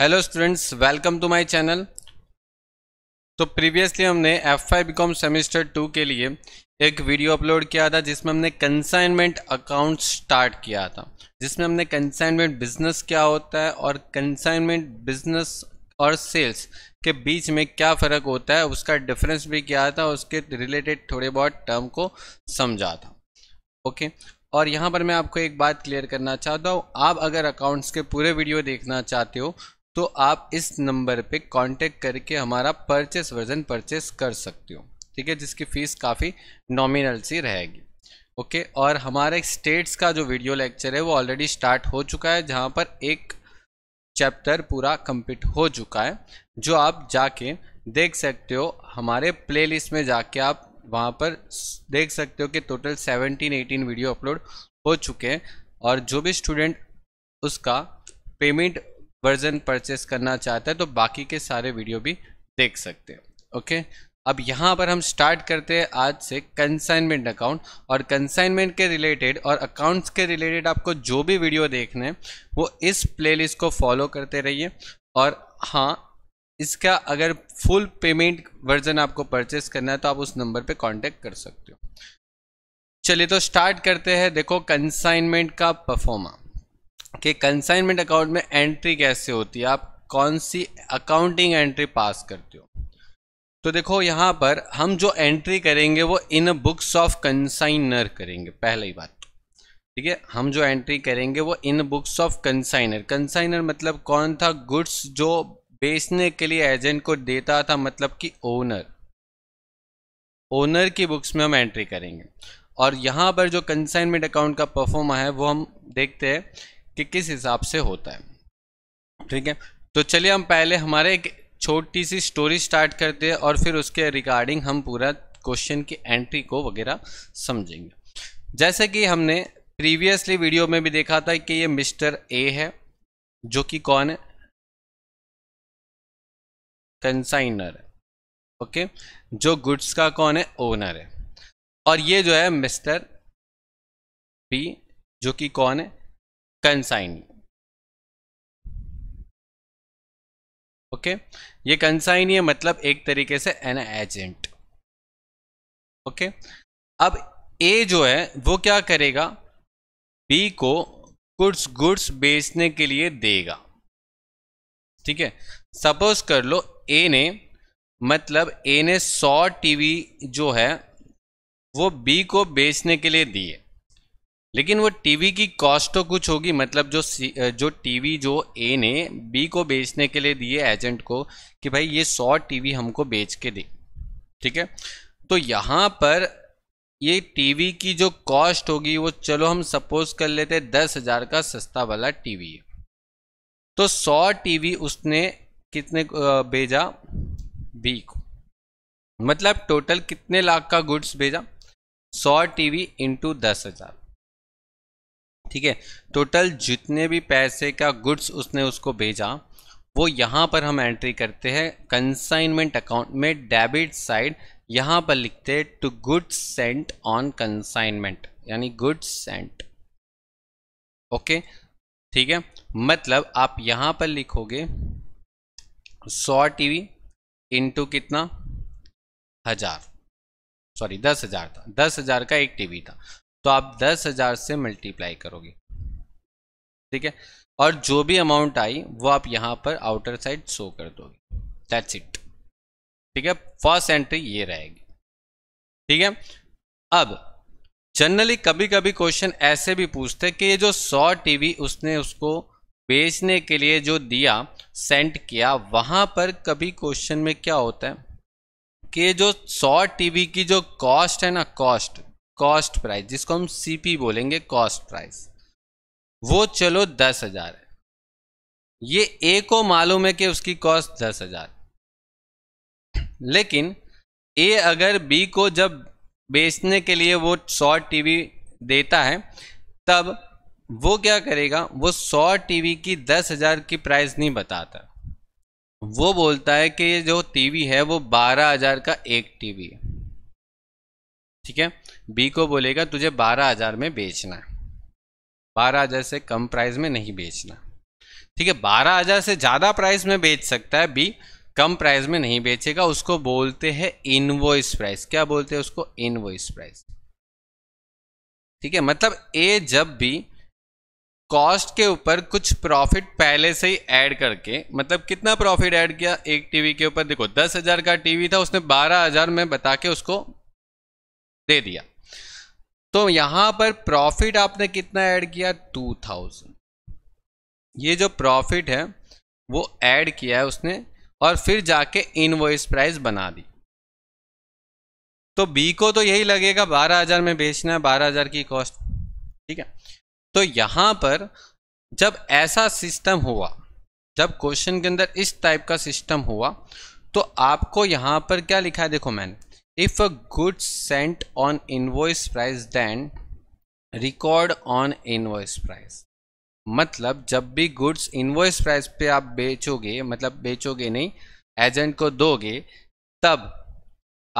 Hello students welcome to my channel तो previously हमने F I com semester two के लिए एक वीडियो अपलोड किया था जिसमें हमने कंसाइनमेंट अकाउंट स्टार्ट किया था जिसमें हमने कंसाइनमेंट बिजनेस क्या होता है और कंसाइनमेंट बिजनेस और सेल्स के बीच में क्या फ़र्क होता है उसका डिफरेंस भी किया था उसके रिलेटेड थोड़े बहुत टर्म को समझा था ओके और यहाँ पर मैं आपको एक बात क्लियर करना चाहता हूँ आप अगर अकाउंट्स के पूरे वीडियो देखना चाहते हो तो आप इस नंबर पे कांटेक्ट करके हमारा परचेस वर्जन परचेस कर सकते हो ठीक है जिसकी फ़ीस काफ़ी नॉमिनल सी रहेगी ओके और हमारे स्टेट्स का जो वीडियो लेक्चर है वो ऑलरेडी स्टार्ट हो चुका है जहाँ पर एक चैप्टर पूरा कंप्लीट हो चुका है जो आप जाके देख सकते हो हमारे प्ले में जाके आप वहाँ पर देख सकते हो कि total seventeen eighteen video upload हो चुके हैं और जो भी स्टूडेंट उसका पेमेंट वर्जन परचेस करना चाहता है तो बाकी के सारे वीडियो भी देख सकते हैं ओके अब यहाँ पर हम स्टार्ट करते हैं आज से कंसाइनमेंट अकाउंट और कंसाइनमेंट के रिलेटेड और अकाउंट्स के रिलेटेड आपको जो भी वीडियो देखना है वो इस प्लेलिस्ट को फॉलो करते रहिए और हाँ इसका अगर फुल पेमेंट वर्जन आपको परचेस करना है तो आप उस नंबर पे कांटेक्ट कर सकते हो चलिए तो स्टार्ट करते हैं देखो कंसाइनमेंट का परफॉर्मा कि कंसाइनमेंट अकाउंट में एंट्री कैसे होती है आप कौन सी अकाउंटिंग एंट्री पास करते हो तो देखो यहाँ पर हम जो एंट्री करेंगे वो इन बुक्स ऑफ कंसाइनर करेंगे पहली बात तो। ठीक है हम जो एंट्री करेंगे वो in books of consignor consignor मतलब कौन था गुड्स जो बेचने के लिए एजेंट को देता था मतलब कि ओनर ओनर की बुक्स में हम एंट्री करेंगे और यहाँ पर जो कंसाइनमेंट अकाउंट का परफॉर्म है वो हम देखते हैं कि किस हिसाब से होता है ठीक है तो चलिए हम पहले हमारे एक छोटी सी स्टोरी स्टार्ट करते हैं और फिर उसके रिगार्डिंग हम पूरा क्वेश्चन की एंट्री को वगैरह समझेंगे जैसे कि हमने प्रीवियसली वीडियो में भी देखा था कि ये मिस्टर ए है जो कि कौन है कंसाइनर है ओके जो गुड्स का कौन है ओनर है और ये जो है मिस्टर बी जो कि कौन है कंसाइनी ओके ये कंसाइनी है मतलब एक तरीके से एन एजेंट ओके अब ए जो है वो क्या करेगा बी को गुड्स गुड्स बेचने के लिए देगा ठीक है सपोज कर लो ए ने मतलब ए ने सौ टीवी जो है वो बी को बेचने के लिए दी है लेकिन वो टीवी की कॉस्ट तो कुछ होगी मतलब जो जो टीवी जो ए ने बी को बेचने के लिए दिए एजेंट को कि भाई ये सौ टीवी हमको बेच के दे ठीक है तो यहाँ पर ये टीवी की जो कॉस्ट होगी वो चलो हम सपोज कर लेते दस हजार का सस्ता वाला टीवी है तो सौ टीवी उसने कितने भेजा बी को मतलब टोटल कितने लाख का गुड्स भेजा सौ टीवी इंटू दस हजार ठीक है टोटल जितने भी पैसे का गुड्स उसने उसको भेजा वो यहाँ पर हम एंट्री करते हैं कंसाइनमेंट अकाउंट में डेबिट साइड यहाँ पर लिखते हैं to goods sent on consignment यानी गुड्स सेंट ओके ठीक है मतलब आप यहाँ पर लिखोगे सौ टीवी इंटू कितना हजार सॉरी दस हजार था दस हजार का एक टीवी था तो आप दस हज़ार से मल्टीप्लाई करोगे ठीक है और जो भी अमाउंट आई वो आप यहां पर आउटर साइड शो कर दोगे दैट्स इट ठीक है फर्स्ट एंट्री ये रहेगी ठीक है अब जनरली कभी कभी क्वेश्चन ऐसे भी पूछते कि ये जो सौ टीवी उसने उसको बेचने के लिए जो दिया सेंड किया वहां पर कभी क्वेश्चन में क्या होता है कि जो सौ टीवी की जो कॉस्ट है ना कॉस्ट कॉस्ट प्राइस जिसको हम सीपी बोलेंगे कॉस्ट प्राइस वो चलो दस हजार है ये ए को मालूम है कि उसकी कॉस्ट दस हजार लेकिन ए अगर बी को जब बेचने के लिए वो सौ टीवी देता है तब वो क्या करेगा वो सौ टीवी की दस हजार की प्राइस नहीं बताता वो बोलता है कि ये जो टीवी है वो बारह हजार का एक टीवी है ठीक है बी को बोलेगा तुझे बारह हज़ार में बेचना है बारह हज़ार से कम प्राइस में नहीं बेचना ठीक है बारह हज़ार से ज़्यादा प्राइस में बेच सकता है बी कम प्राइस में नहीं बेचेगा उसको बोलते हैं इनवॉइस प्राइस क्या बोलते हैं उसको इनवॉइस प्राइस ठीक है मतलब ए जब भी कॉस्ट के ऊपर कुछ प्रॉफिट पहले से ही ऐड करके मतलब कितना प्रॉफिट ऐड किया एक टीवी के ऊपर देखो दस हजार का टीवी था उसने बारह हजार में बता के उसको दे दिया तो यहां पर प्रॉफिट आपने कितना ऐड किया 2000 ये जो प्रॉफिट है वो ऐड किया है उसने और फिर जाके इनवॉइस प्राइस बना दी तो बी को तो यही लगेगा 12000 में बेचना है 12000 की कॉस्ट ठीक है तो यहां पर जब ऐसा सिस्टम हुआ जब क्वेश्चन के अंदर इस टाइप का सिस्टम हुआ तो आपको यहां पर क्या लिखा है देखो मैंने if a good sent on invoice price then record on invoice price मतलब जब भी गुड्स इनवॉइस प्राइस पे आप बेचोगे मतलब बेचोगे नहीं एजेंट को दोगे तब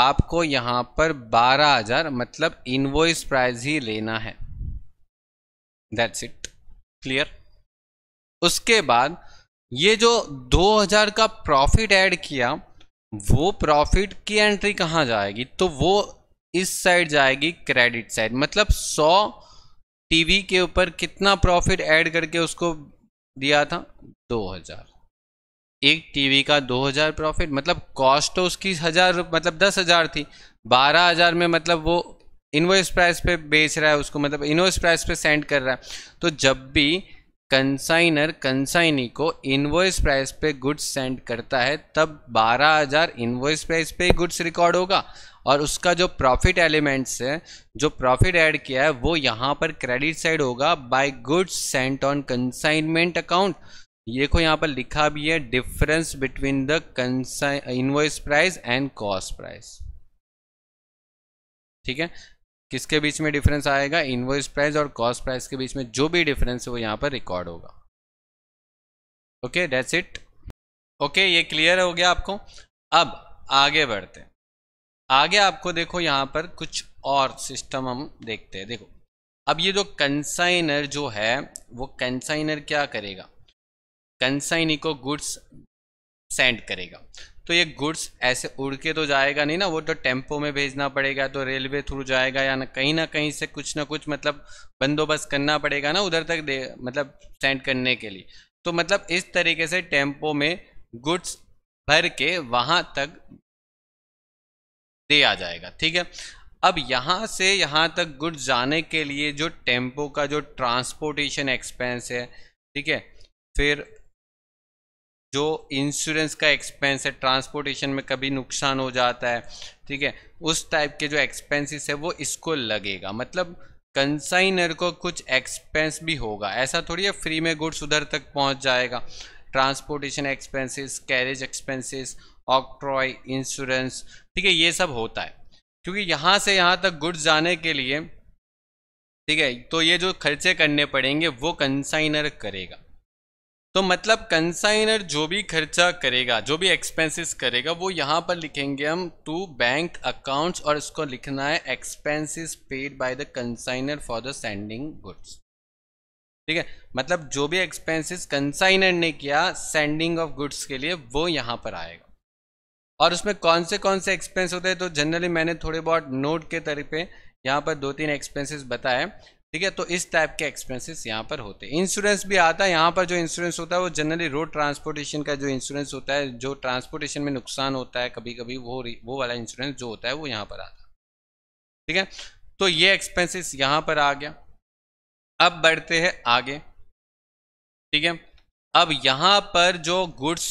आपको यहां पर 12000 मतलब इनवॉइस प्राइस ही लेना है दैट्स इट क्लियर उसके बाद ये जो 2000 का प्रॉफिट ऐड किया वो प्रॉफिट की एंट्री कहाँ जाएगी तो वो इस साइड जाएगी क्रेडिट साइड मतलब 100 टीवी के ऊपर कितना प्रॉफिट ऐड करके उसको दिया था 2000 एक टीवी का 2000 प्रॉफिट मतलब कॉस्ट तो उसकी हज़ार मतलब दस हज़ार थी बारह हज़ार में मतलब वो इन्वेस्ट प्राइस पे बेच रहा है उसको मतलब इन्वेस्ट प्राइस पे सेंड कर रहा है तो जब भी कंसाइनर कंसाइनी को इनवॉइस प्राइस पे गुड्स सेंड करता है तब 12000 इन्वॉइस प्राइस पे गुड्स रिकॉर्ड होगा और उसका जो प्रॉफिट एलिमेंट्स है जो प्रॉफिट ऐड किया है वो यहाँ पर क्रेडिट साइड होगा by goods sent on consignment account ये को यहाँ पर लिखा भी है difference between the invoice price and cost price ठीक है किसके बीच में डिफरेंस आएगा इनवॉइस प्राइस और कॉस्ट प्राइस के बीच में जो भी डिफरेंस है वो यहाँ पर रिकॉर्ड होगा ओके डेट्स इट ओके ये क्लियर हो गया आपको अब आगे बढ़ते हैं आगे आपको देखो यहाँ पर कुछ और सिस्टम हम देखते हैं देखो अब ये जो कंसाइनर जो है वो कंसाइनर क्या करेगा कंसाइनी को गुड्स सेंड करेगा तो ये गुड्स ऐसे उड़ के तो जाएगा नहीं ना वो तो टेम्पो में भेजना पड़ेगा तो रेलवे थ्रू जाएगा या ना कहीं ना कहीं से कुछ ना कुछ मतलब बंदोबस्त करना पड़ेगा ना उधर तक दे मतलब सेंड करने के लिए तो मतलब इस तरीके से टेम्पो में गुड्स भर के वहां तक दिया जाएगा ठीक है अब यहाँ से यहाँ तक गुड्स जाने के लिए जो टेम्पो का जो ट्रांसपोर्टेशन एक्सपेंस है ठीक है फिर जो इंश्योरेंस का एक्सपेंस है ट्रांसपोर्टेशन में कभी नुकसान हो जाता है ठीक है उस टाइप के जो एक्सपेंसेस है वो इसको लगेगा मतलब कंसाइनर को कुछ एक्सपेंस भी होगा ऐसा थोड़ी है फ्री में गुड्स उधर तक पहुंच जाएगा transportation expenses carriage expenses octroi insurance ठीक है ये सब होता है क्योंकि यहाँ से यहाँ तक गुड्स जाने के लिए ठीक है तो ये जो खर्चे करने पड़ेंगे वो कंसाइनर करेगा तो मतलब कंसाइनर जो भी खर्चा करेगा जो भी एक्सपेंसेस करेगा वो यहाँ पर लिखेंगे हम टू बैंक अकाउंट्स और इसको लिखना है expenses paid by the consignor for the sending goods ठीक है मतलब जो भी एक्सपेंसेस कंसाइनर ने किया सेंडिंग ऑफ गुड्स के लिए वो यहाँ पर आएगा और उसमें कौन से कौन से एक्सपेंस होते हैं तो जनरली मैंने थोड़े बहुत नोट के तरीके यहाँ पर दो तीन एक्सपेंसेस बताए ठीक है तो इस टाइप के एक्सपेंसेस यहाँ पर होते हैं इंश्योरेंस भी आता है यहाँ पर जो इंश्योरेंस होता है वो जनरली रोड ट्रांसपोर्टेशन का जो इंश्योरेंस होता है जो ट्रांसपोर्टेशन में नुकसान होता है कभी कभी वो वो वाला इंश्योरेंस जो होता है वो यहाँ पर आता है ठीक है तो ये एक्सपेंसिस यहाँ पर आ गया अब बढ़ते हैं आगे ठीक है अब यहाँ पर जो गुड्स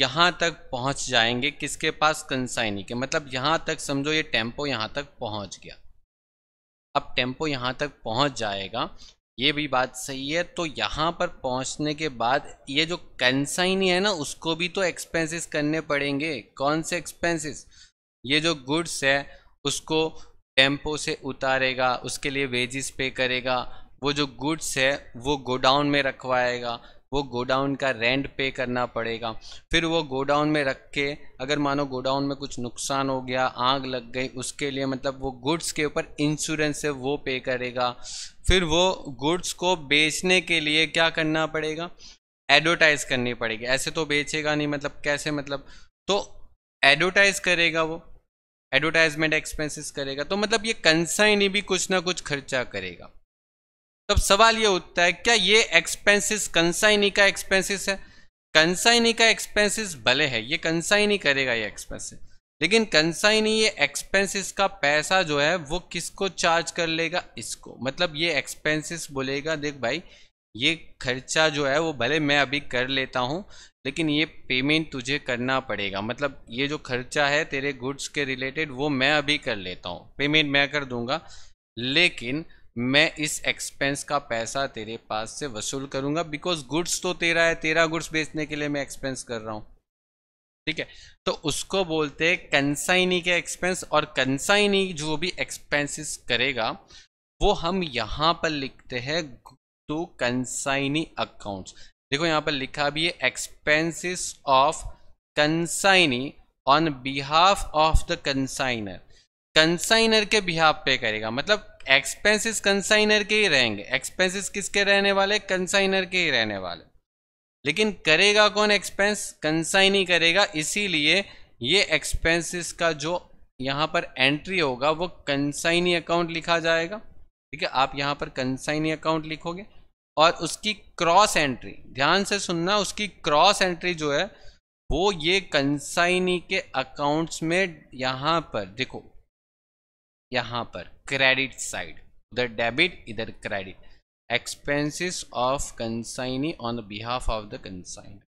यहाँ तक पहुँच जाएंगे किसके पास कंसाइनी के मतलब यहाँ तक समझो ये टेम्पो यहाँ तक पहुँच गया अब टेम्पो यहाँ तक पहुँच जाएगा ये भी बात सही है तो यहाँ पर पहुँचने के बाद ये जो कंसाइन है ना उसको भी तो एक्सपेंसेस करने पड़ेंगे कौन से एक्सपेंसेस ये जो गुड्स है उसको टेम्पो से उतारेगा उसके लिए वेजेस पे करेगा वो जो गुड्स है वो गोडाउन में रखवाएगा वो गोडाउन का रेंट पे करना पड़ेगा फिर वो गोडाउन में रख के अगर मानो गोडाउन में कुछ नुकसान हो गया आग लग गई उसके लिए मतलब वो गुड्स के ऊपर इंश्योरेंस है वो पे करेगा फिर वो गुड्स को बेचने के लिए क्या करना पड़ेगा एडवर्टाइज करनी पड़ेगी ऐसे तो बेचेगा नहीं मतलब कैसे मतलब तो एडवर्टाइज करेगा वो एडवर्टाइजमेंट एक्सपेंसेस करेगा तो मतलब ये कंसाइनी भी कुछ ना कुछ खर्चा करेगा तब सवाल ये उठता है क्या ये एक्सपेंसिस कंसाइनी का एक्सपेंसिस है कंसाइनी का एक्सपेंसिस भले है ये कंसाइनी करेगा ये एक्सपेंसिस लेकिन कंसाइनी ये एक्सपेंसिस का पैसा जो है वो किसको चार्ज कर लेगा इसको मतलब ये एक्सपेंसिस बोलेगा देख भाई ये खर्चा जो है वो भले मैं अभी कर लेता हूँ लेकिन ये पेमेंट तुझे करना पड़ेगा मतलब ये जो खर्चा है तेरे गुड्स के रिलेटेड वो मैं अभी कर लेता हूँ पेमेंट मैं कर दूंगा लेकिन मैं इस एक्सपेंस का पैसा तेरे पास से वसूल करूंगा बिकॉज गुड्स तो तेरा है तेरा गुड्स बेचने के लिए मैं एक्सपेंस कर रहा हूं ठीक है तो उसको बोलते हैं कंसाइनी के एक्सपेंस और कंसाइनी जो भी एक्सपेंसेस करेगा वो हम यहां पर लिखते हैं टू कंसाइनी अकाउंट्स देखो यहां पर लिखा भी है expenses of consignee on behalf of the consignor consignor के बिहाफ पे करेगा मतलब एक्सपेंसेस कंसाइनर के ही रहेंगे एक्सपेंसेस किसके रहने वाले कंसाइनर के ही रहने वाले लेकिन करेगा कौन एक्सपेंस कंसाइन ही करेगा इसीलिए ये एक्सपेंसेस का जो यहाँ पर एंट्री होगा वो कंसाइनी अकाउंट लिखा जाएगा ठीक है आप यहाँ पर कंसाइनी अकाउंट लिखोगे और उसकी क्रॉस एंट्री ध्यान से सुनना उसकी क्रॉस एंट्री जो है वो ये कंसाइनी के अकाउंट्स में यहाँ पर देखो यहां पर क्रेडिट साइड उधर डेबिट इधर credit expenses of consignee on behalf of of the ठीक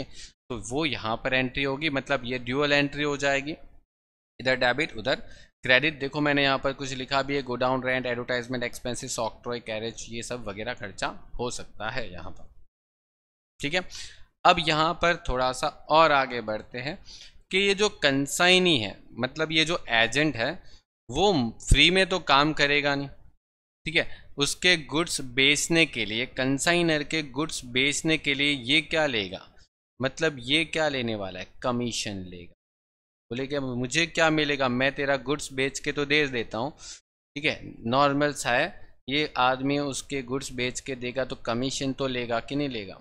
है तो वो यहां पर एंट्री होगी मतलब ये ड्यूअल एंट्री हो जाएगी इधर डेबिट उधर क्रेडिट देखो मैंने यहां पर कुछ लिखा भी है godown rent advertisement expenses octroi carriage ये सब वगैरह खर्चा हो सकता है यहां पर ठीक है अब यहां पर थोड़ा सा और आगे बढ़ते हैं कि ये जो कंसाइनी है मतलब ये जो एजेंट है वो फ्री में तो काम करेगा नहीं ठीक है उसके गुड्स बेचने के लिए कंसाइनर के गुड्स बेचने के लिए ये क्या लेगा मतलब ये क्या लेने वाला है कमीशन लेगा बोले कि मुझे क्या मिलेगा मैं तेरा गुड्स बेच के तो दे देता हूँ ठीक है नॉर्मल सा है ये आदमी उसके गुड्स बेच के देगा तो कमीशन तो लेगा कि नहीं लेगा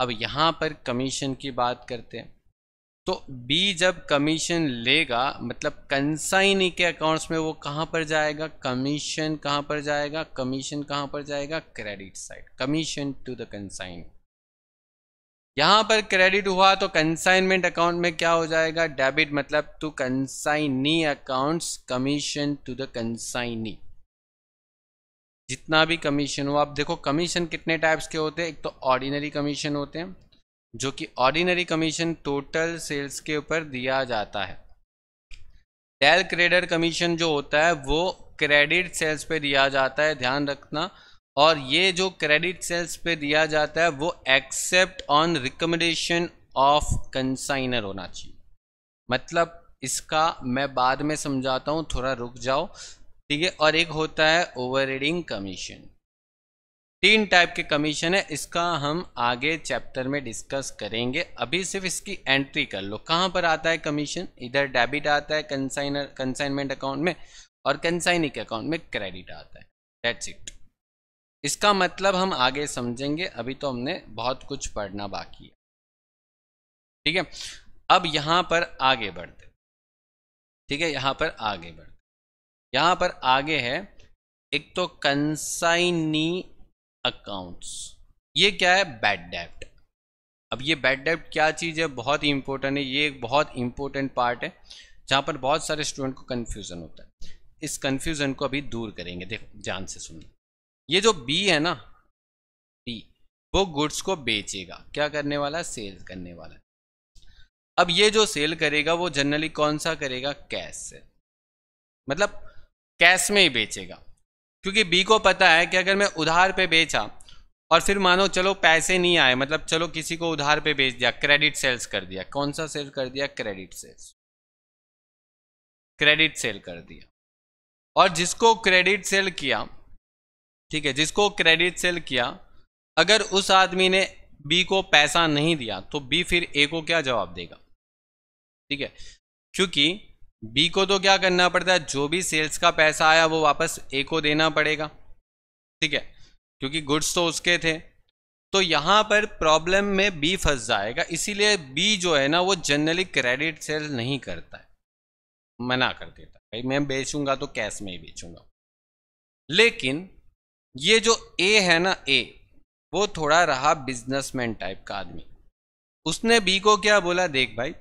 अब यहाँ पर कमीशन की बात करते हैं तो बी जब कमीशन लेगा मतलब कंसाइनी के अकाउंट्स में वो कहाँ पर जाएगा कमीशन कहाँ पर जाएगा कमीशन कहाँ पर जाएगा credit side commission to the consignee यहां पर क्रेडिट हुआ तो कंसाइनमेंट अकाउंट में क्या हो जाएगा डेबिट मतलब to consignee accounts commission to the consignee जितना भी कमीशन हो आप देखो कमीशन कितने टाइप्स के होते हैं एक तो ऑर्डिनरी कमीशन होते हैं जो कि ऑर्डिनरी कमीशन टोटल सेल्स के ऊपर दिया जाता है डेल क्रेडर कमीशन जो होता है वो क्रेडिट सेल्स पे दिया जाता है ध्यान रखना और ये जो क्रेडिट सेल्स पे दिया जाता है वो except on recommendation of consignor होना चाहिए मतलब इसका मैं बाद में समझाता हूँ थोड़ा रुक जाओ ठीक है और एक होता है ओवर कमीशन तीन टाइप के कमीशन है इसका हम आगे चैप्टर में डिस्कस करेंगे अभी सिर्फ इसकी एंट्री कर लो कहाँ पर आता है कमीशन इधर डेबिट आता है कंसाइनर कंसाइनमेंट अकाउंट में और कंसाइनिक अकाउंट में क्रेडिट आता है दैट्स इट इसका मतलब हम आगे समझेंगे अभी तो हमने बहुत कुछ पढ़ना बाकी है ठीक है अब यहाँ पर आगे बढ़ते ठीक है यहाँ पर आगे बढ़ते यहाँ पर आगे है एक तो कंसाइनी अकाउंट्स ये क्या है बैड डेप्ट अब ये बैड डेप्ट क्या चीज़ है बहुत ही इंपॉर्टेंट है ये एक बहुत इंपॉर्टेंट पार्ट है जहाँ पर बहुत सारे स्टूडेंट को कन्फ्यूज़न होता है इस कन्फ्यूज़न को अभी दूर करेंगे देखो ध्यान से सुनिए ये जो बी है ना बी वो गुड्स को बेचेगा क्या करने वाला है सेल करने वाला है अब ये जो सेल करेगा वो जनरली कौन सा करेगा कैश से मतलब कैश में ही बेचेगा क्योंकि बी को पता है कि अगर मैं उधार पे बेचा और फिर मानो चलो पैसे नहीं आए मतलब चलो किसी को उधार पे बेच दिया क्रेडिट सेल्स कर दिया कौन सा सेल कर दिया क्रेडिट सेल्स क्रेडिट सेल कर दिया और जिसको क्रेडिट सेल किया ठीक है जिसको क्रेडिट सेल किया अगर उस आदमी ने बी को पैसा नहीं दिया तो बी फिर ए को क्या जवाब देगा ठीक है क्योंकि बी को तो क्या करना पड़ता है जो भी सेल्स का पैसा आया वो वापस ए को देना पड़ेगा ठीक है क्योंकि गुड्स तो उसके थे तो यहाँ पर प्रॉब्लम में बी फंस जाएगा इसीलिए बी जो है ना वो जनरली क्रेडिट सेल नहीं करता है मना कर देता भाई मैं बेचूंगा तो कैश में ही बेचूंगा लेकिन ये जो ए है ना ए वो थोड़ा रहा बिजनेसमैन टाइप का आदमी उसने बी को क्या बोला देख भाई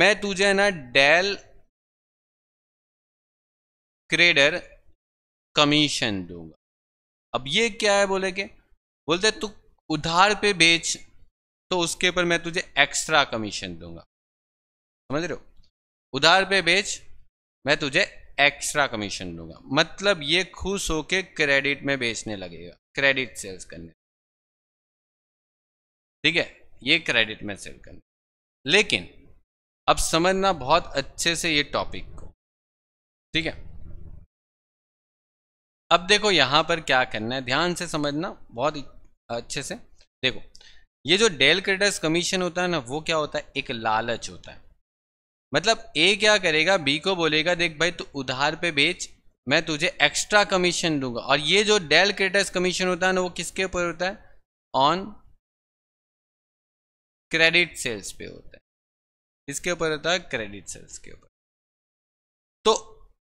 मैं तुझे ना डेल क्रेडर कमीशन दूंगा अब ये क्या है बोले के बोलते तू उधार पे बेच तो उसके ऊपर मैं तुझे एक्स्ट्रा कमीशन दूंगा समझ रहे हो उधार पे बेच मैं तुझे एक्स्ट्रा कमीशन दूंगा मतलब ये खुश होके क्रेडिट में बेचने लगेगा क्रेडिट सेल्स करने ठीक है ये क्रेडिट में सेल करने लेकिन अब समझना बहुत अच्छे से ये टॉपिक को ठीक है अब देखो यहाँ पर क्या करना है ध्यान से समझना बहुत अच्छे से देखो ये जो डेल क्रेडर्स कमीशन होता है ना वो क्या होता है एक लालच होता है मतलब ए क्या करेगा बी को बोलेगा देख भाई तू उधार पे बेच मैं तुझे एक्स्ट्रा कमीशन दूंगा और ये जो डेल क्रेडर्स कमीशन होता है ना वो किसके ऊपर होता है ऑन क्रेडिट सेल्स पे होता है किसके ऊपर होता है क्रेडिट सेल्स के ऊपर तो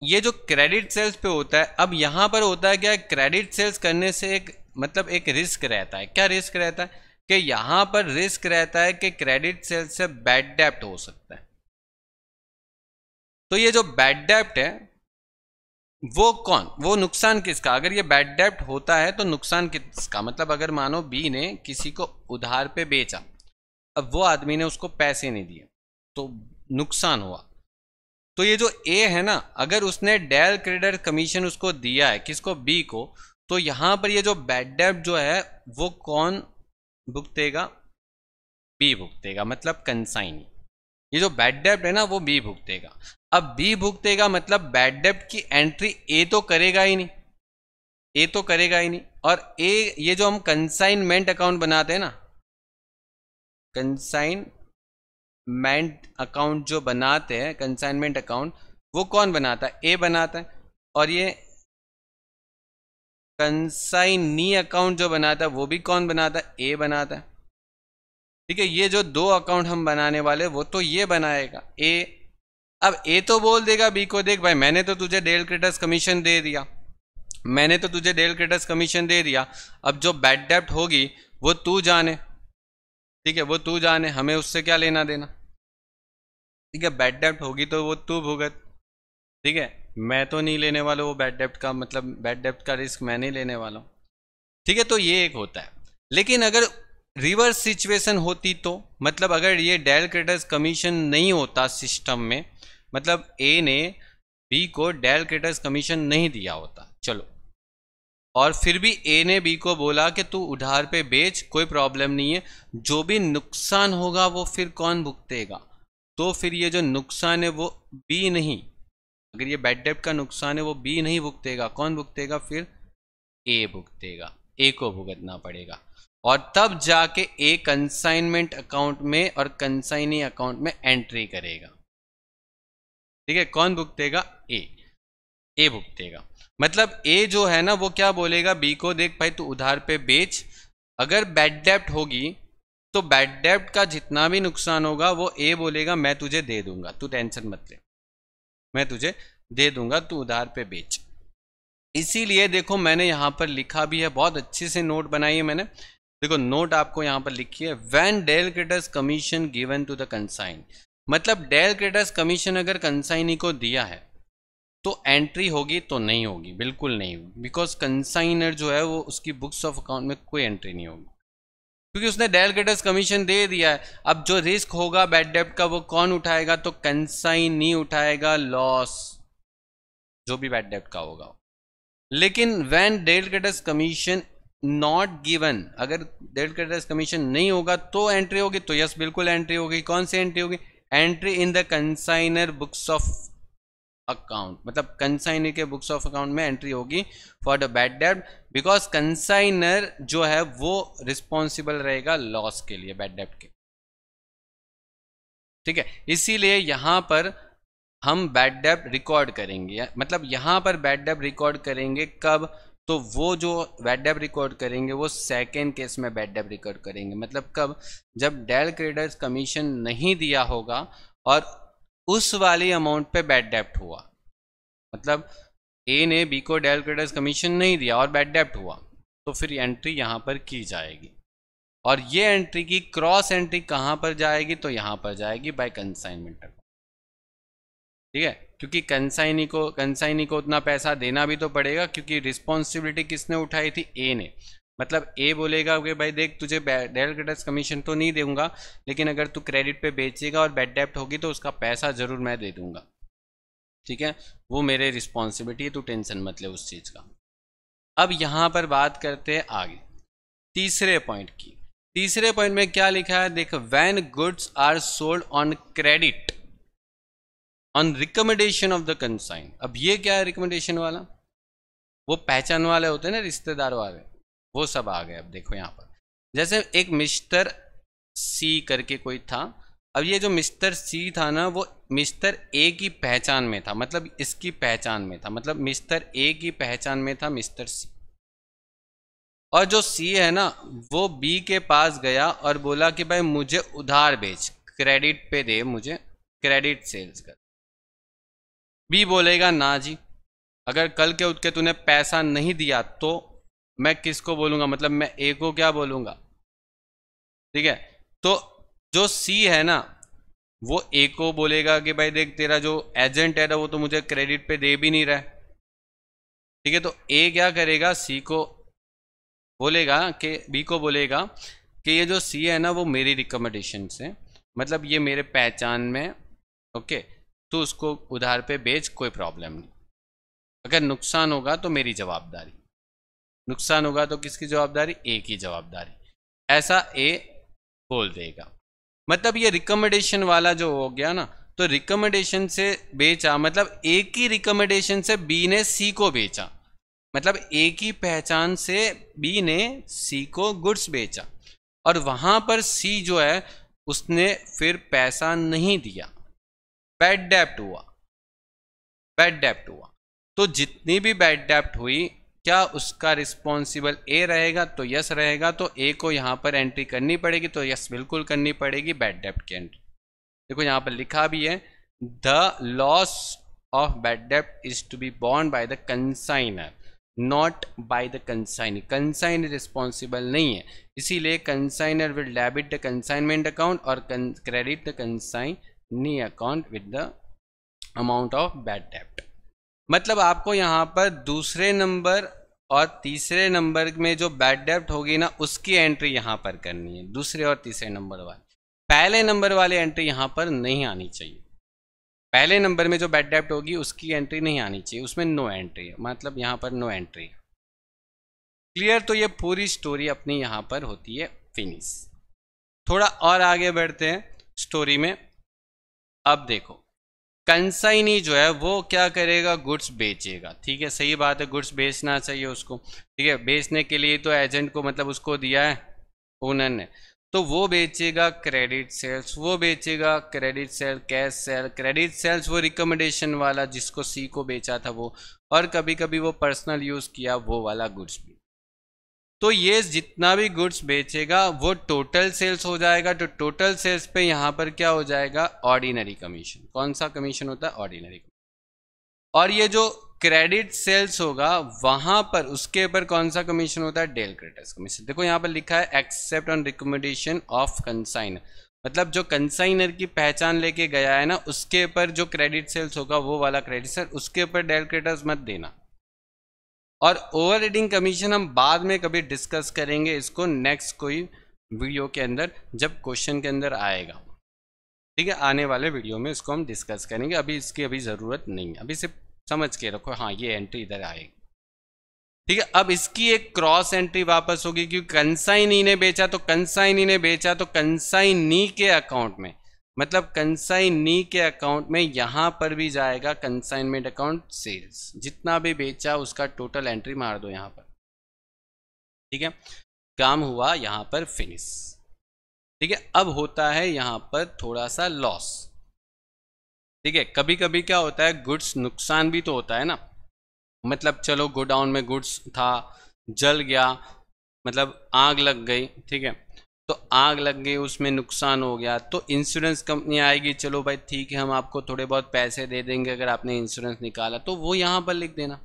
ये जो क्रेडिट सेल्स पे होता है अब यहाँ पर होता है क्या क्रेडिट सेल्स करने से एक मतलब एक रिस्क रहता है क्या रिस्क रहता है कि यहाँ पर रिस्क रहता है कि क्रेडिट सेल्स से बैड डेप्ट हो सकता है तो ये जो बैड डेप्ट है वो कौन वो नुकसान किसका अगर ये बैड डेप्ट होता है तो नुकसान किसका मतलब अगर मानो बी ने किसी को उधार पे बेचा अब वो आदमी ने उसको पैसे नहीं दिए तो नुकसान हुआ तो ये जो ए है ना अगर उसने डेल क्रेडिट कमीशन उसको दिया है किसको बी को तो यहां पर ये जो बैड डेप्ट जो है वो कौन भुगतेगा बी भुगतेगा मतलब कंसाइनी ये जो बैड डेप्ट है ना वो बी भुगतेगा अब बी भुगतेगा मतलब बैड डेप्ट की एंट्री ए तो करेगा ही नहीं ए तो करेगा ही नहीं और ए ये जो हम कंसाइनमेंट अकाउंट बनाते हैं ना कंसाइन मैंट अकाउंट जो बनाते हैं कंसाइनमेंट अकाउंट वो कौन बनाता है ए बनाता है और ये कंसाइनी अकाउंट जो बनाता है वो भी कौन बनाता है ए बनाता है ठीक है ये जो दो अकाउंट हम बनाने वाले वो तो ये बनाएगा ए अब ए तो बोल देगा बी को देख भाई मैंने तो तुझे डेल क्रेडर्स कमीशन दे दिया मैंने तो तुझे डेल क्रेडर्स कमीशन दे दिया अब जो बैड डेप्ट होगी वो तू जाने ठीक है वो तू जाने हमें उससे क्या लेना देना ठीक है बैड डेप्ट होगी तो वो तू भुगत ठीक है मैं तो नहीं लेने वाला वो बैड डेप्ट का मतलब बैड डेप्ट का रिस्क मैं नहीं लेने वाला ठीक है तो ये एक होता है लेकिन अगर रिवर्स सिचुएशन होती तो मतलब अगर ये डेल क्रेडर्स कमीशन नहीं होता सिस्टम में मतलब ए ने बी को डेल क्रेडर्स कमीशन नहीं दिया होता चलो और फिर भी ए ने बी को बोला कि तू उधार पे बेच कोई प्रॉब्लम नहीं है जो भी नुकसान होगा वो फिर कौन भुगतेगा तो फिर ये जो नुकसान है वो बी नहीं अगर ये बैड डेप्ट का नुकसान है वो बी नहीं भुगतेगा कौन भुगतेगा फिर ए भुगतेगा ए को भुगतना पड़ेगा और तब जाके ए कंसाइनमेंट अकाउंट में और कंसाइनी अकाउंट में एंट्री करेगा ठीक है कौन भुगतेगा ए ए भुगतेगा मतलब ए जो है ना वो क्या बोलेगा बी को देख भाई तू उधार पे बेच अगर बैड डेप्ट होगी तो बैड डेप्ट का जितना भी नुकसान होगा वो ए बोलेगा मैं तुझे दे दूंगा तू टेंशन मत ले मैं तुझे दे दूंगा तू उधार पे बेच इसीलिए देखो मैंने यहां पर लिखा भी है बहुत अच्छे से नोट बनाई है मैंने देखो नोट आपको यहां पर लिखी है when del credere commission given to the consignee मतलब डेल क्रेडर्स कमीशन अगर कंसाइनी को दिया है तो एंट्री होगी तो नहीं होगी बिल्कुल नहीं होगी बिकॉज कंसाइनर जो है वो उसकी बुक्स ऑफ अकाउंट में कोई एंट्री नहीं होगी क्योंकि उसने डेल डेलगेटर्स कमीशन दे दिया है अब जो रिस्क होगा बैड डेप्ट का वो कौन उठाएगा तो कंसाइन नहीं उठाएगा लॉस जो भी बैड डेप्ट का होगा लेकिन when delegators commission not given अगर डेल डेलगेटर्स कमीशन नहीं होगा तो एंट्री होगी तो यस बिल्कुल एंट्री होगी कौन सी एंट्री होगी entry in the consignor books of account मतलब कंसाइनर के बुक्स ऑफ अकाउंट में एंट्री होगी फॉर द बैड डेब्ट बिकॉज कंसाइनर जो है वो रिस्पॉन्सिबल रहेगा लॉस के लिए बैड डेब्ट के ठीक है इसीलिए यहां पर हम बैड डेब्ट रिकॉर्ड करेंगे मतलब यहां पर बैड डेब्ट रिकॉर्ड करेंगे कब तो वो जो बैड डेब रिकॉर्ड करेंगे वो सेकेंड केस में बैड डेब रिकॉर्ड करेंगे मतलब कब जब डेल क्रेडर्स कमीशन नहीं दिया होगा और उस वाली अमाउंट पे बैड डेप्ट हुआ मतलब ए ने बी को डेल क्रेडर्स कमीशन नहीं दिया और बैड डेप्ट हुआ तो फिर एंट्री यहाँ पर की जाएगी और ये एंट्री की क्रॉस एंट्री कहाँ पर जाएगी तो यहाँ पर जाएगी बाय कंसाइनमेंट ठीक है क्योंकि कंसाइनी को कंसाइनी को उतना पैसा देना भी तो पड़ेगा क्योंकि रिस्पॉन्सिबिलिटी किसने उठाई थी ए ने मतलब ए बोलेगा कि भाई देख तुझे डेल क्रेडिटर्स कमीशन तो नहीं दूंगा लेकिन अगर तू क्रेडिट पे बेचेगा और बेड डेप्ट होगी तो उसका पैसा ज़रूर मैं दे दूंगा ठीक है वो मेरे रिस्पॉन्सिबिलिटी है तू टेंशन मत ले उस चीज़ का अब यहाँ पर बात करते हैं आगे तीसरे पॉइंट की तीसरे पॉइंट में क्या लिखा है देख when goods are sold on credit on recommendation of the consignee अब ये क्या है रिकमेंडेशन वाला वो पहचान वाले होते हैं ना रिश्तेदार वाले वो सब आ गए अब देखो यहाँ पर जैसे एक मिस्टर सी करके कोई था अब ये जो मिस्टर सी था ना वो मिस्टर ए की पहचान में था मतलब इसकी पहचान में था मतलब मिस्टर ए की पहचान में था मिस्टर सी और जो सी है ना वो बी के पास गया और बोला कि भाई मुझे उधार बेच क्रेडिट पे दे मुझे क्रेडिट सेल्स कर बी बोलेगा ना जी अगर कल के उठ के तूने पैसा नहीं दिया तो मैं किसको बोलूँगा मतलब मैं ए को क्या बोलूंगा ठीक है तो जो सी है ना वो ए को बोलेगा कि भाई देख तेरा जो एजेंट है ना वो तो मुझे क्रेडिट पे दे भी नहीं रहा ठीक है तो ए क्या करेगा सी को बोलेगा कि बी को बोलेगा कि ये जो सी है ना वो मेरी रिकमेंडेशन से मतलब ये मेरे पहचान में ओके तो उसको उधार पे बेच कोई प्रॉब्लम नहीं अगर नुकसान होगा तो मेरी जवाबदारी नुकसान होगा तो किसकी जवाबदारी ए की जवाबदारी ऐसा ए बोल देगा मतलब ये रिकमेंडेशन वाला जो हो गया ना तो रिकमेंडेशन से बेचा मतलब ए की रिकमेंडेशन से बी ने सी को बेचा मतलब ए की पहचान से बी ने सी को गुड्स बेचा और वहां पर सी जो है उसने फिर पैसा नहीं दिया बैड डेप्ट हुआ बैड डेप्ट हुआ तो जितनी भी बैड डेप्ट हुई क्या उसका रिस्पॉन्सिबल ए रहेगा तो यस रहेगा तो ए को यहाँ पर एंट्री करनी पड़ेगी तो यस बिल्कुल करनी पड़ेगी बैड डेप्ट की एंट्री देखो यहाँ पर लिखा भी है द लॉस ऑफ बैड डेप्ट is to be borne by the consignor not by the consignee consignee responsible नहीं है इसीलिए consignor will debit the consignment account और credit the consignee account with the amount of bad डेप्ट मतलब आपको यहाँ पर दूसरे नंबर और तीसरे नंबर में जो बैड डेप्ट होगी ना उसकी एंट्री यहाँ पर करनी है दूसरे और तीसरे नंबर वाले पहले नंबर वाले एंट्री यहाँ पर नहीं आनी चाहिए पहले नंबर में जो बैड डेप्ट होगी उसकी एंट्री नहीं आनी चाहिए उसमें नो एंट्री है मतलब यहाँ पर नो एंट्री है क्लियर तो ये पूरी स्टोरी अपनी यहाँ पर होती है फिनिश थोड़ा और आगे बढ़ते हैं स्टोरी में अब देखो कंसाइनी जो है वो क्या करेगा गुड्स बेचेगा ठीक है सही बात है गुड्स बेचना चाहिए उसको ठीक है बेचने के लिए तो एजेंट को मतलब उसको दिया है ओनर ने तो वो बेचेगा क्रेडिट सेल्स वो बेचेगा credit sale cash sale credit sales वो रिकमेंडेशन वाला जिसको सी को बेचा था वो और कभी कभी वो पर्सनल यूज़ किया वो वाला गुड्स भी तो ये जितना भी गुड्स बेचेगा वो टोटल सेल्स हो जाएगा तो टोटल सेल्स पे यहाँ पर क्या हो जाएगा ऑर्डिनरी कमीशन कौन सा कमीशन होता है ऑर्डिनरी और ये जो क्रेडिट सेल्स होगा वहां पर उसके ऊपर कौन सा कमीशन होता है डेल क्रेडिट कमीशन देखो यहाँ पर लिखा है except on recommendation of consignor मतलब जो कंसाइनर की पहचान लेके गया है ना उसके ऊपर जो क्रेडिट सेल्स होगा वो वाला क्रेडिट सेल उसके ऊपर डेल क्रेडिटर्स मत देना और ओवर कमीशन हम बाद में कभी डिस्कस करेंगे इसको नेक्स्ट कोई वीडियो के अंदर जब क्वेश्चन के अंदर आएगा ठीक है आने वाले वीडियो में इसको हम डिस्कस करेंगे अभी इसकी अभी ज़रूरत नहीं है अभी सिर्फ समझ के रखो हाँ ये एंट्री इधर आएगी ठीक है अब इसकी एक क्रॉस एंट्री वापस होगी क्योंकि कंसाइनी ने बेचा तो कंसाइनी ने बेचा तो कंसाइनी के अकाउंट में मतलब कंसाइनी के अकाउंट में यहाँ पर भी जाएगा कंसाइनमेंट अकाउंट सेल्स जितना भी बेचा उसका टोटल एंट्री मार दो यहाँ पर ठीक है काम हुआ यहाँ पर फिनिश ठीक है अब होता है यहाँ पर थोड़ा सा लॉस ठीक है कभी कभी क्या होता है गुड्स नुकसान भी तो होता है ना मतलब चलो गोडाउन में गुड्स था जल गया मतलब आग लग गई ठीक है तो आग लग गई उसमें नुकसान हो गया तो इंश्योरेंस कंपनी आएगी चलो भाई ठीक है हम आपको थोड़े बहुत पैसे दे देंगे अगर आपने इंश्योरेंस निकाला तो वो यहाँ पर लिख देना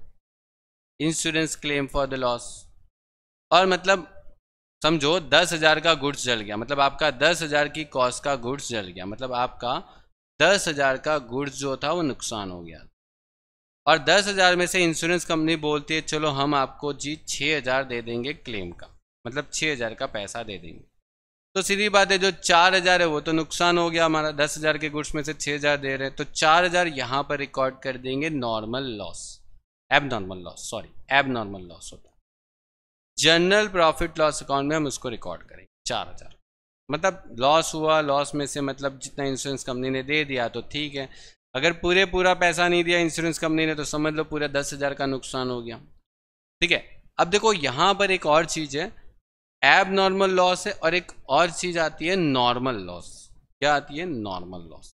insurance claim for the loss और मतलब समझो दस हज़ार का गुड्स जल गया मतलब आपका दस हज़ार की कॉस्ट का गुड्स जल गया मतलब आपका दस हज़ार का गुड्स जो था वो नुकसान हो गया और दस हज़ार में से इंश्योरेंस कंपनी बोलती है चलो हम आपको जी छः हज़ार दे देंगे क्लेम का मतलब छः हज़ार का पैसा दे देंगे तो सीधी बात है जो चार हज़ार है वो तो नुकसान हो गया हमारा दस हज़ार के गुड्स में से छह हज़ार दे रहे हैं तो चार हज़ार यहां पर रिकॉर्ड कर देंगे normal loss abnormal loss sorry abnormal loss होता है जनरल प्रॉफिट लॉस अकाउंट में हम उसको रिकॉर्ड करेंगे चार हज़ार मतलब लॉस हुआ लॉस में से मतलब जितना इंश्योरेंस कंपनी ने दे दिया तो ठीक है अगर पूरे पूरा पैसा नहीं दिया इंश्योरेंस कंपनी ने तो समझ लो पूरा दस हज़ार का नुकसान हो गया ठीक है अब देखो यहाँ पर एक और चीज़ है एबनॉर्मल लॉस है और एक और चीज आती है नॉर्मल लॉस क्या आती है नॉर्मल लॉस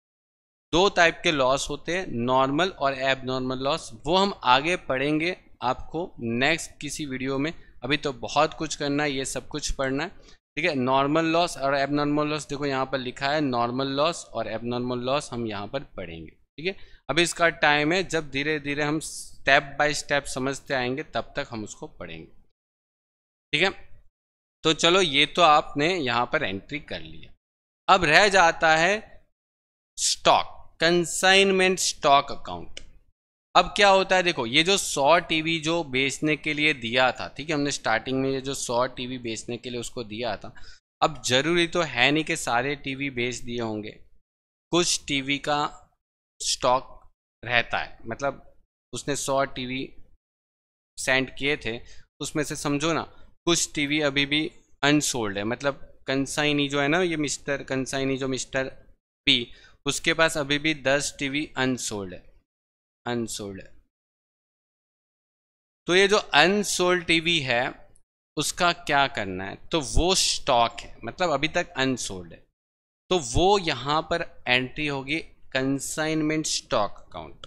दो टाइप के लॉस होते हैं नॉर्मल और एबनॉर्मल लॉस वो हम आगे पढ़ेंगे आपको नेक्स्ट किसी वीडियो में अभी तो बहुत कुछ करना है ये सब कुछ पढ़ना है ठीक है नॉर्मल लॉस और एबनॉर्मल लॉस देखो यहाँ पर लिखा है नॉर्मल लॉस और एबनॉर्मल लॉस हम यहाँ पर पढ़ेंगे ठीक है अभी इसका टाइम है जब धीरे धीरे हम स्टेप बाय स्टेप समझते आएंगे तब तक हम उसको पढ़ेंगे ठीक है तो चलो ये तो आपने यहां पर एंट्री कर लिया अब रह जाता है स्टॉक कंसाइनमेंट स्टॉक अकाउंट अब क्या होता है देखो ये जो 100 टीवी जो बेचने के लिए दिया था ठीक है हमने स्टार्टिंग में ये जो 100 टीवी बेचने के लिए उसको दिया था अब जरूरी तो है नहीं कि सारे टीवी बेच दिए होंगे कुछ टीवी का स्टॉक रहता है मतलब उसने 100 टीवी सेंड किए थे उसमें से समझो ना कुछ टीवी अभी भी अनसोल्ड है मतलब कंसाइनी जो है ना ये मिस्टर कंसाइनी जो मिस्टर पी उसके पास अभी भी दस टीवी अनसोल्ड है अनसोल्ड है तो ये जो अनसोल्ड टीवी है उसका क्या करना है तो वो स्टॉक है मतलब अभी तक अनसोल्ड है तो वो यहां पर एंट्री होगी कंसाइनमेंट स्टॉक अकाउंट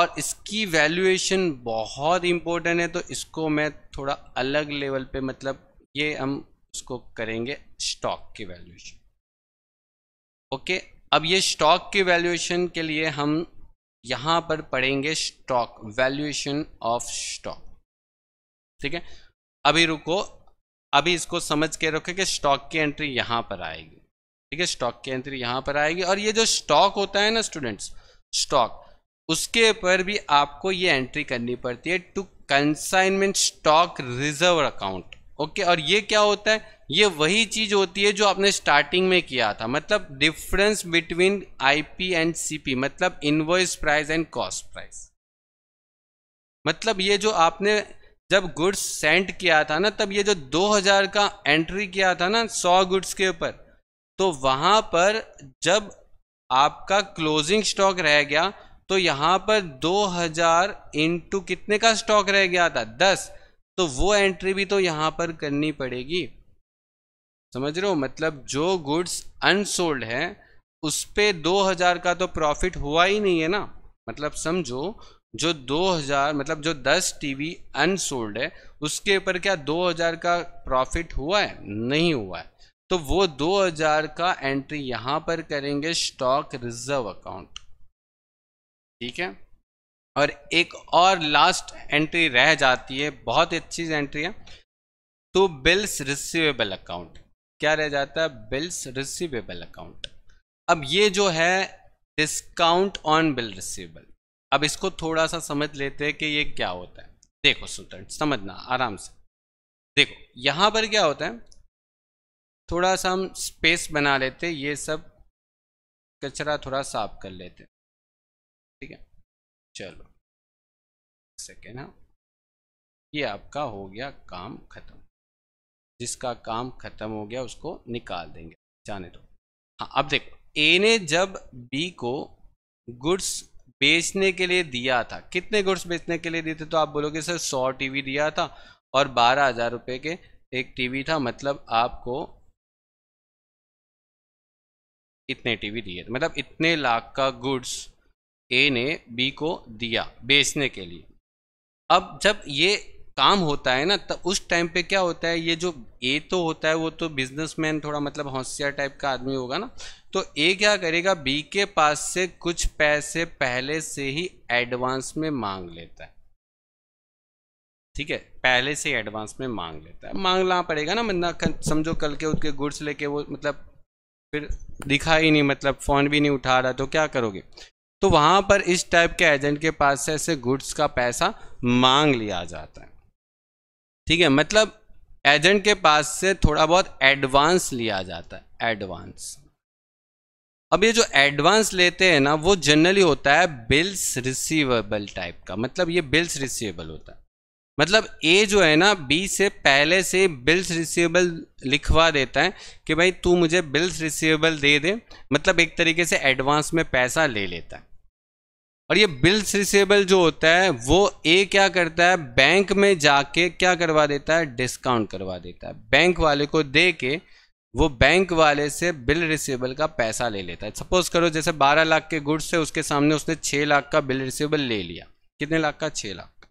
और इसकी वैल्यूएशन बहुत इंपॉर्टेंट है तो इसको मैं थोड़ा अलग लेवल पे मतलब ये हम उसको करेंगे स्टॉक की वैल्यूएशन ओके अब ये स्टॉक की वैल्यूएशन के लिए हम यहां पर पढ़ेंगे स्टॉक वैल्यूएशन ऑफ स्टॉक ठीक है अभी रुको अभी इसको समझ के रखो कि स्टॉक की एंट्री यहां पर आएगी ठीक है स्टॉक की एंट्री यहां पर आएगी और ये जो स्टॉक होता है ना स्टूडेंट्स स्टॉक उसके पर भी आपको ये एंट्री करनी पड़ती है to consignment stock reserve account okay और ये क्या होता है ये वही चीज होती है जो आपने स्टार्टिंग में किया था मतलब difference between IP and CP मतलब invoice price and cost price मतलब ये जो आपने जब गुड्स सेंड किया था ना तब ये जो 2000 का एंट्री किया था ना 100 गुड्स के ऊपर तो वहां पर जब आपका क्लोजिंग स्टॉक रह गया तो यहां पर 2000 हजार इंटू कितने का स्टॉक रह गया था 10 तो वो एंट्री भी तो यहां पर करनी पड़ेगी समझ रहे हो मतलब जो गुड्स अनसोल्ड है उस पर दो हजार का तो प्रॉफिट हुआ ही नहीं है ना मतलब समझो जो 2000 मतलब जो 10 टीवी अनसोल्ड है उसके ऊपर क्या 2000 का प्रॉफिट हुआ है नहीं हुआ है तो वो 2000 का एंट्री यहां पर करेंगे स्टॉक रिजर्व अकाउंट ठीक है और एक और लास्ट एंट्री रह जाती है बहुत अच्छी एंट्री है तो बिल्स रिसीवेबल अकाउंट क्या रह जाता है बिल्स रिसीवेबल अकाउंट अब ये जो है डिस्काउंट ऑन बिल रिसीवेबल अब इसको थोड़ा सा समझ लेते हैं कि ये क्या होता है देखो स्टूडेंट समझना आराम से देखो यहाँ पर क्या होता है थोड़ा सा हम स्पेस बना लेते ये सब कचरा थोड़ा साफ कर लेते हैं ठीक है चलो सेकेंड है ये आपका हो गया काम ख़त्म जिसका काम ख़त्म हो गया उसको निकाल देंगे जाने दो हाँ अब देखो ए ने जब बी को गुड्स बेचने के लिए दिया था कितने गुड्स बेचने के लिए दिए थे तो आप बोलोगे सर सौ टीवी दिया था और बारह हज़ार रुपये के एक टीवी था मतलब आपको इतने टीवी दिए थे मतलब इतने लाख का गुड्स ए ने बी को दिया बेचने के लिए अब जब ये काम होता है ना तो उस टाइम पे क्या होता है ये जो ए तो होता है वो तो बिजनेसमैन थोड़ा मतलब होशियार टाइप का आदमी होगा ना तो ए क्या करेगा बी के पास से कुछ पैसे पहले से ही एडवांस में मांग लेता है ठीक है पहले से एडवांस में मांग लेता है मांगना पड़ेगा ना मतलब समझो कल के उसके गुड्स लेके वो मतलब फिर दिखा ही नहीं मतलब फ़ोन भी नहीं उठा रहा तो क्या करोगे तो वहां पर इस टाइप के एजेंट के पास से ऐसे गुड्स का पैसा मांग लिया जाता है ठीक है मतलब एजेंट के पास से थोड़ा बहुत एडवांस लिया जाता है एडवांस अब ये जो एडवांस लेते हैं ना वो जनरली होता है बिल्स रिसीवेबल टाइप का मतलब ये बिल्स रिसीवेबल होता है मतलब ए जो है ना बी से पहले से बिल्स रिसीवेबल लिखवा देता है कि भाई तू मुझे बिल्स रिसीवेबल दे दे मतलब एक तरीके से एडवांस में पैसा ले लेता है और ये बिल्स रिसेबल जो होता है वो ए क्या करता है बैंक में जाके क्या करवा देता है डिस्काउंट करवा देता है बैंक वाले को दे के वो बैंक वाले से बिल रिसेबल का पैसा ले लेता है सपोज करो जैसे 12 लाख के गुड्स है उसके सामने उसने 6 लाख का बिल रिसेबल ले लिया कितने लाख का 6 लाख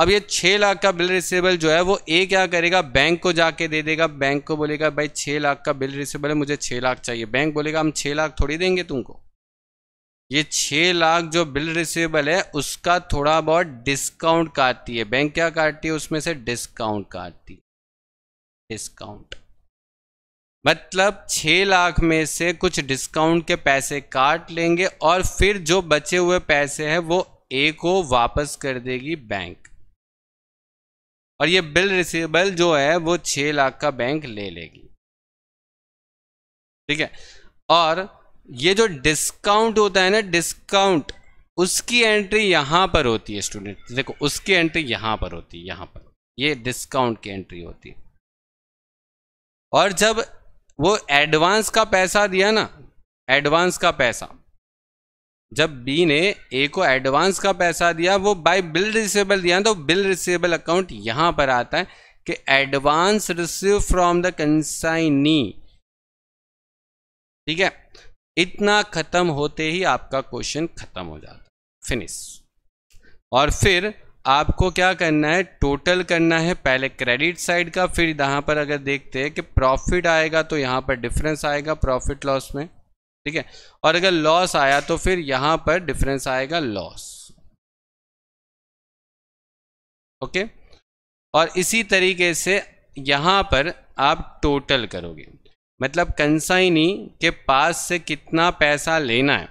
अब ये 6 लाख का बिल रिसेबल जो है वो ए क्या करेगा बैंक को जाके दे देगा बैंक को बोलेगा भाई 6 लाख का बिल रिसेबल है मुझे 6 लाख चाहिए बैंक बोलेगा हम 6 लाख थोड़ी देंगे तुमको ये छः लाख जो बिल रिसीवेबल है उसका थोड़ा बहुत डिस्काउंट काटती है बैंक क्या काटती है उसमें से डिस्काउंट काटती है डिस्काउंट मतलब छः लाख में से कुछ डिस्काउंट के पैसे काट लेंगे और फिर जो बचे हुए पैसे हैं वो ए को वापस कर देगी बैंक और ये बिल रिसीवेबल जो है वो छः लाख का बैंक ले लेगी ठीक है और ये जो डिस्काउंट होता है ना डिस्काउंट उसकी एंट्री यहाँ पर होती है स्टूडेंट देखो उसकी एंट्री यहाँ पर होती है यहाँ पर ये डिस्काउंट की एंट्री होती है और जब वो एडवांस का पैसा दिया ना एडवांस का पैसा जब बी ने ए को एडवांस का पैसा दिया वो बाय बिल रिसेबल दिया तो बिल रिसेबल अकाउंट यहाँ पर आता है कि advance receive from the consignee ठीक है इतना खत्म होते ही आपका क्वेश्चन खत्म हो जाता फिनिश और फिर आपको क्या करना है टोटल करना है पहले क्रेडिट साइड का फिर यहाँ पर अगर देखते हैं कि प्रॉफिट आएगा तो यहाँ पर डिफरेंस आएगा प्रॉफिट लॉस में ठीक है और अगर लॉस आया तो फिर यहाँ पर डिफरेंस आएगा लॉस ओके और इसी तरीके से यहाँ पर आप टोटल करोगे मतलब कंसाइनी के पास से कितना पैसा लेना है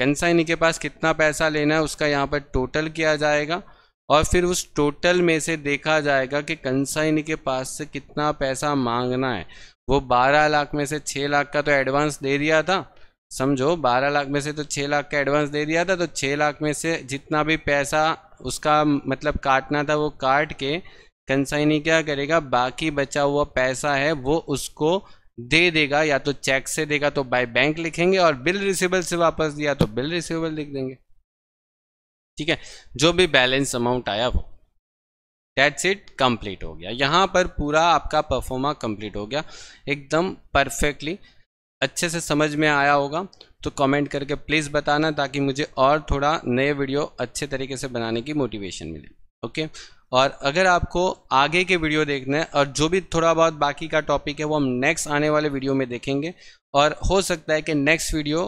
कंसाइनी के पास कितना पैसा लेना है उसका यहाँ पर टोटल किया जाएगा और फिर उस टोटल में से देखा जाएगा कि कंसाइनी के पास से कितना पैसा मांगना है वो 12 लाख में से 6 लाख का तो एडवांस दे दिया था समझो 12 लाख में से तो 6 लाख का एडवांस दे दिया था तो 6 लाख में से जितना भी पैसा उसका मतलब काटना था वो काट के कंसाइनी क्या करेगा बाकी बचा हुआ पैसा है वो उसको दे देगा या तो चेक से देगा तो बाय बैंक लिखेंगे और बिल रिसीवेबल से वापस दिया तो बिल रिसीवेबल लिख देंगे ठीक है जो भी बैलेंस अमाउंट आया वो डेट्स इट कंप्लीट हो गया यहाँ पर पूरा आपका परफॉर्मा कंप्लीट हो गया एकदम परफेक्टली अच्छे से समझ में आया होगा तो कमेंट करके प्लीज़ बताना ताकि मुझे और थोड़ा नए वीडियो अच्छे तरीके से बनाने की मोटिवेशन मिले ओके और अगर आपको आगे के वीडियो देखने हैं और जो भी थोड़ा बहुत बाकी का टॉपिक है वो हम नेक्स्ट आने वाले वीडियो में देखेंगे और हो सकता है कि नेक्स्ट वीडियो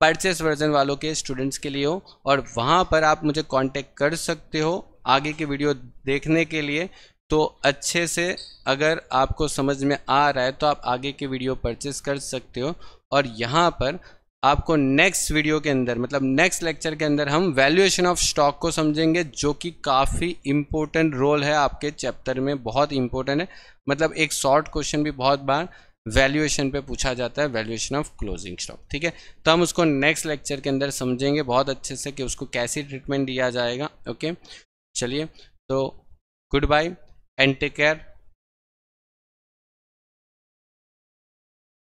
परचेस वर्जन वालों के स्टूडेंट्स के लिए हो और वहाँ पर आप मुझे कांटेक्ट कर सकते हो आगे की वीडियो देखने के लिए तो अच्छे से अगर आपको समझ में आ रहा है तो आप आगे की वीडियो परचेस कर सकते हो और यहाँ पर आपको नेक्स्ट वीडियो के अंदर मतलब नेक्स्ट लेक्चर के अंदर हम वैल्यूएशन ऑफ स्टॉक को समझेंगे जो कि काफ़ी इम्पोर्टेंट रोल है आपके चैप्टर में बहुत इंपॉर्टेंट है मतलब एक शॉर्ट क्वेश्चन भी बहुत बार वैल्यूएशन पे पूछा जाता है वैल्यूएशन ऑफ क्लोजिंग स्टॉक ठीक है तो हम उसको नेक्स्ट लेक्चर के अंदर समझेंगे बहुत अच्छे से कि उसको कैसे ट्रीटमेंट दिया जाएगा ओके चलिए तो good bye and take care